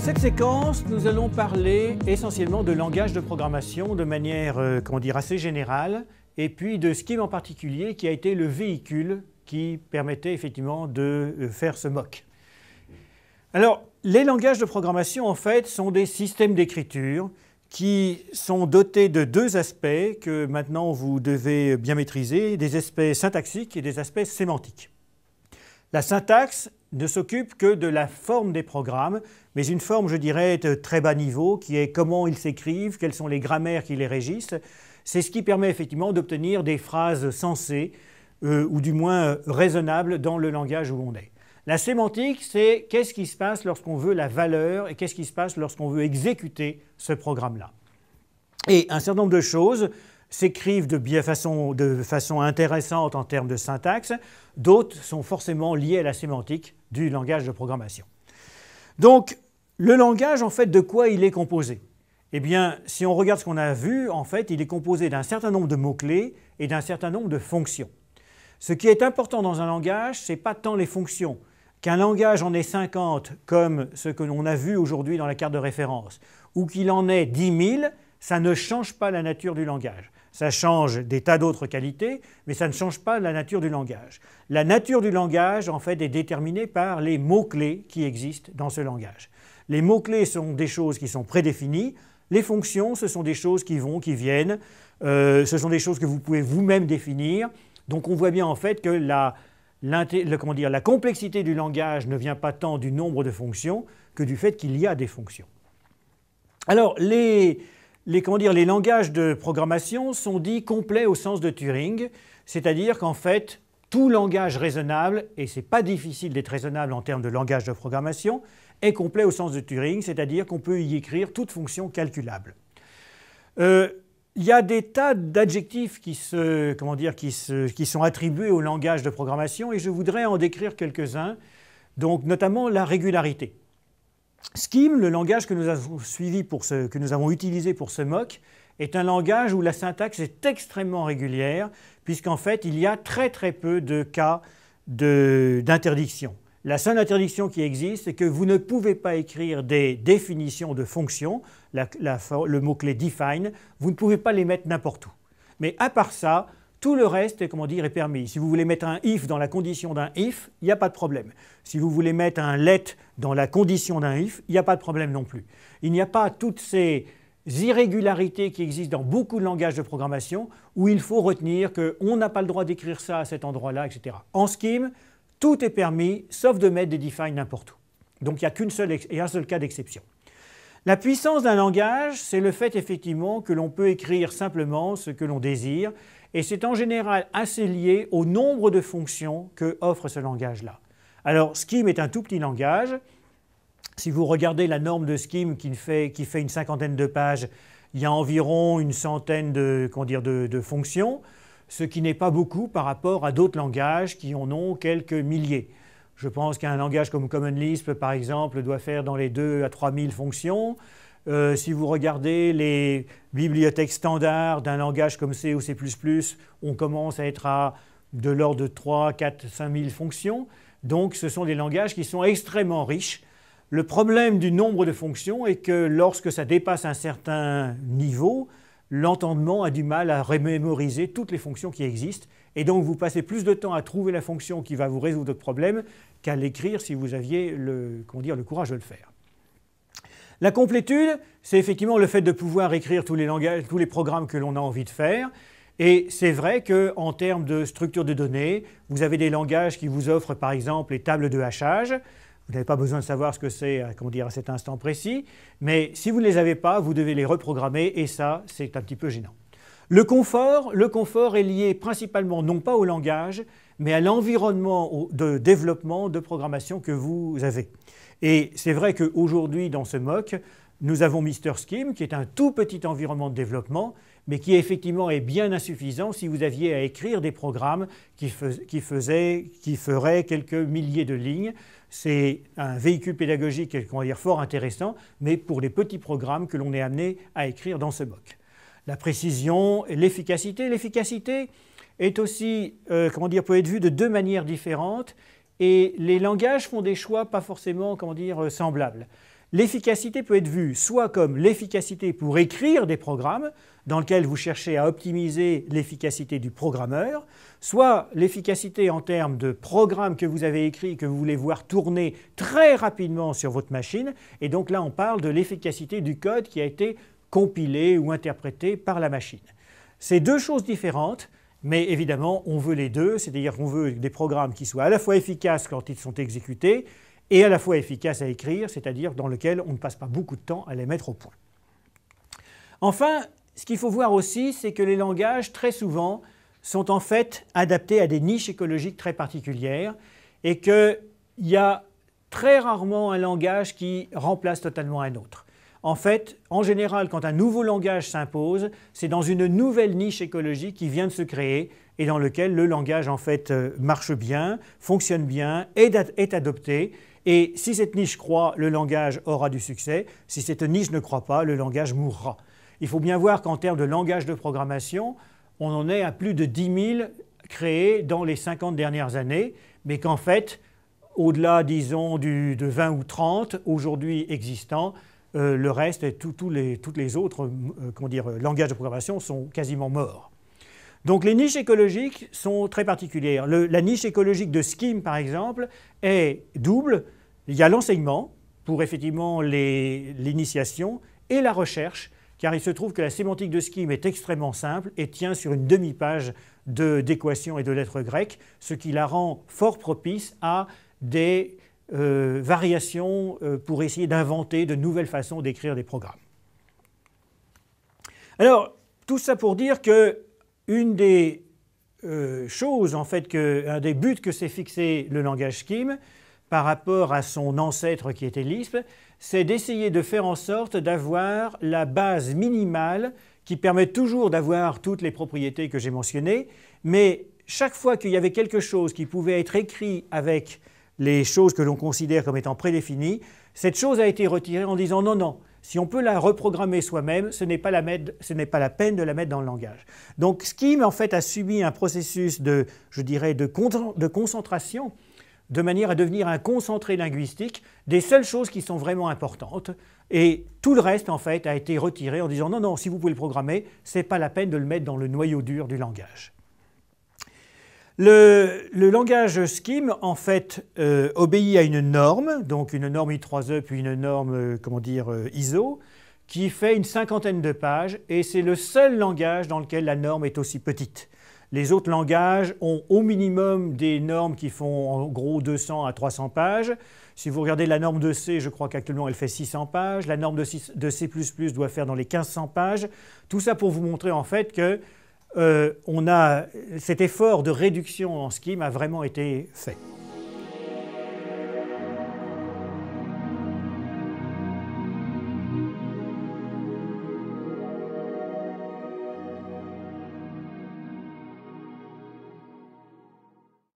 Dans cette séquence, nous allons parler essentiellement de langage de programmation de manière, euh, comment assez générale, et puis de Scheme en particulier qui a été le véhicule qui permettait effectivement de euh, faire ce mock. Alors, les langages de programmation, en fait, sont des systèmes d'écriture qui sont dotés de deux aspects que maintenant vous devez bien maîtriser, des aspects syntaxiques et des aspects sémantiques. La syntaxe ne s'occupe que de la forme des programmes, mais une forme, je dirais, de très bas niveau, qui est comment ils s'écrivent, quelles sont les grammaires qui les régissent. C'est ce qui permet effectivement d'obtenir des phrases sensées, euh, ou du moins euh, raisonnables, dans le langage où on est. La sémantique, c'est qu'est-ce qui se passe lorsqu'on veut la valeur et qu'est-ce qui se passe lorsqu'on veut exécuter ce programme-là. Et un certain nombre de choses s'écrivent de, façon, de façon intéressante en termes de syntaxe, d'autres sont forcément liés à la sémantique du langage de programmation. Donc, le langage, en fait, de quoi il est composé eh bien, si on regarde ce qu'on a vu, en fait, il est composé d'un certain nombre de mots-clés et d'un certain nombre de fonctions. Ce qui est important dans un langage, ce n'est pas tant les fonctions. Qu'un langage en ait 50, comme ce que l'on a vu aujourd'hui dans la carte de référence, ou qu'il en ait 10 000, ça ne change pas la nature du langage. Ça change des tas d'autres qualités, mais ça ne change pas la nature du langage. La nature du langage, en fait, est déterminée par les mots-clés qui existent dans ce langage. Les mots-clés sont des choses qui sont prédéfinies. Les fonctions, ce sont des choses qui vont, qui viennent. Euh, ce sont des choses que vous pouvez vous-même définir. Donc on voit bien en fait que la, dire, la complexité du langage ne vient pas tant du nombre de fonctions que du fait qu'il y a des fonctions. Alors les, les, comment dire, les langages de programmation sont dits complets au sens de Turing, c'est-à-dire qu'en fait, tout langage raisonnable, et c'est pas difficile d'être raisonnable en termes de langage de programmation, est complet au sens de Turing, c'est-à-dire qu'on peut y écrire toute fonction calculable. Euh, il y a des tas d'adjectifs qui, qui sont attribués au langage de programmation, et je voudrais en décrire quelques-uns, notamment la régularité. Scheme, le langage que nous avons suivi que nous avons utilisé pour ce mock, est un langage où la syntaxe est extrêmement régulière, puisqu'en fait, il y a très très peu de cas d'interdiction. La seule interdiction qui existe, c'est que vous ne pouvez pas écrire des définitions de fonctions, le mot-clé define, vous ne pouvez pas les mettre n'importe où. Mais à part ça, tout le reste, comment dire, est permis. Si vous voulez mettre un if dans la condition d'un if, il n'y a pas de problème. Si vous voulez mettre un let dans la condition d'un if, il n'y a pas de problème non plus. Il n'y a pas toutes ces irrégularités qui existent dans beaucoup de langages de programmation où il faut retenir qu'on n'a pas le droit d'écrire ça à cet endroit-là, etc. En Scheme, tout est permis sauf de mettre des define n'importe où. Donc il n'y a qu'une seule et un seul cas d'exception. La puissance d'un langage, c'est le fait effectivement que l'on peut écrire simplement ce que l'on désire et c'est en général assez lié au nombre de fonctions que offre ce langage-là. Alors Scheme est un tout petit langage. Si vous regardez la norme de Scheme qui fait, une cinquantaine de pages, il y a environ une centaine de, de fonctions, ce qui n'est pas beaucoup par rapport à d'autres langages qui en ont quelques milliers. Je pense qu'un langage comme Common Lisp, par exemple, doit faire dans les 2 à 3 000 fonctions. Euh, si vous regardez les bibliothèques standards d'un langage comme C ou C++, on commence à être à de l'ordre de 3, 4, 5 000 fonctions. Donc ce sont des langages qui sont extrêmement riches. Le problème du nombre de fonctions est que lorsque ça dépasse un certain niveau, l'entendement a du mal à remémoriser toutes les fonctions qui existent. Et donc vous passez plus de temps à trouver la fonction qui va vous résoudre votre problème qu'à l'écrire si vous aviez le courage de le faire. La complétude, c'est effectivement le fait de pouvoir écrire tous les langages, tous les programmes que l'on a envie de faire. Et c'est vrai qu'en termes de structure de données, vous avez des langages qui vous offrent par exemple les tables de hachage. Vous n'avez pas besoin de savoir ce que c'est euh, dire, à cet instant précis, mais si vous ne les avez pas, vous devez les reprogrammer et ça, c'est un petit peu gênant. Le confort, le confort est lié principalement non pas au langage, mais à l'environnement de développement, de programmation que vous avez. Et c'est vrai qu'aujourd'hui, dans ce MOOC, nous avons Mister Scheme, qui est un tout petit environnement de développement, mais qui effectivement est bien insuffisant si vous aviez à écrire des programmes qui, faisaient, qui feraient quelques milliers de lignes. C'est un véhicule pédagogique, on va dire, fort intéressant, mais pour les petits programmes que l'on est amené à écrire dans ce MOOC la précision et l'efficacité. L'efficacité est aussi, euh, comment dire, peut être vue de deux manières différentes et les langages font des choix pas forcément, comment dire, euh, semblables. L'efficacité peut être vue soit comme l'efficacité pour écrire des programmes, dans lesquels vous cherchez à optimiser l'efficacité du programmeur, soit l'efficacité en termes de programme que vous avez écrit, que vous voulez voir tourner très rapidement sur votre machine, et donc là on parle de l'efficacité du code qui a été compilés ou interprétés par la machine. C'est deux choses différentes, mais évidemment, on veut les deux, c'est-à-dire qu'on veut des programmes qui soient à la fois efficaces quand ils sont exécutés et à la fois efficaces à écrire, c'est-à-dire dans lequel on ne passe pas beaucoup de temps à les mettre au point. Enfin, ce qu'il faut voir aussi, c'est que les langages, très souvent, sont en fait adaptés à des niches écologiques très particulières et qu'il y a très rarement un langage qui remplace totalement un autre. En fait, en général, quand un nouveau langage s'impose, c'est dans une nouvelle niche écologique qui vient de se créer et dans lequel le langage en fait euh, marche bien, fonctionne bien, est, est adopté. Et si cette niche croit, le langage aura du succès. Si cette niche ne croit pas, le langage mourra. Il faut bien voir qu'en termes de langage de programmation, on en est à plus de 10 000 créés dans les 50 dernières années, mais qu'en fait, au-delà, disons, de 20 ou 30 aujourd'hui existants, euh, le reste, et les, toutes les autres euh, dire, euh, langages de programmation sont quasiment morts. Donc les niches écologiques sont très particulières. la niche écologique de Scheme, par exemple, est double. Il y a l'enseignement, pour effectivement l'initiation, et la recherche, car il se trouve que la sémantique de Scheme est extrêmement simple et tient sur une demi-page d'équations et de lettres grecques, ce qui la rend fort propice à des euh, variations euh, pour essayer d'inventer de nouvelles façons d'écrire des programmes. Alors, tout ça pour dire que une des euh, choses, en fait, que, un des buts que s'est fixé le langage Scheme par rapport à son ancêtre qui était Lisp, c'est d'essayer de faire en sorte d'avoir la base minimale qui permet toujours d'avoir toutes les propriétés que j'ai mentionnées, mais chaque fois qu'il y avait quelque chose qui pouvait être écrit avec les choses que l'on considère comme étant prédéfinies, cette chose a été retirée en disant non, non, si on peut la reprogrammer soi-même, ce n'est pas, la peine de la mettre dans le langage. Donc Scheme, en fait, a subi un processus de, je dirais, de, de concentration, de manière à devenir un concentré linguistique des seules choses qui sont vraiment importantes. Et tout le reste, en fait, a été retiré en disant non, non, si vous pouvez le programmer, ce n'est pas la peine de le mettre dans le noyau dur du langage. Le, langage Scheme, en fait, euh, obéit à une norme, donc une norme I3E, puis une norme, euh, comment dire, euh, ISO, qui fait une cinquantaine de pages, et c'est le seul langage dans lequel la norme est aussi petite. Les autres langages ont au minimum des normes qui font en gros 200 à 300 pages. Si vous regardez la norme de C, je crois qu'actuellement elle fait 600 pages. La norme de, C++ doit faire dans les 1500 pages. Tout ça pour vous montrer en fait que euh, on a, cet effort de réduction en scheme a vraiment été fait.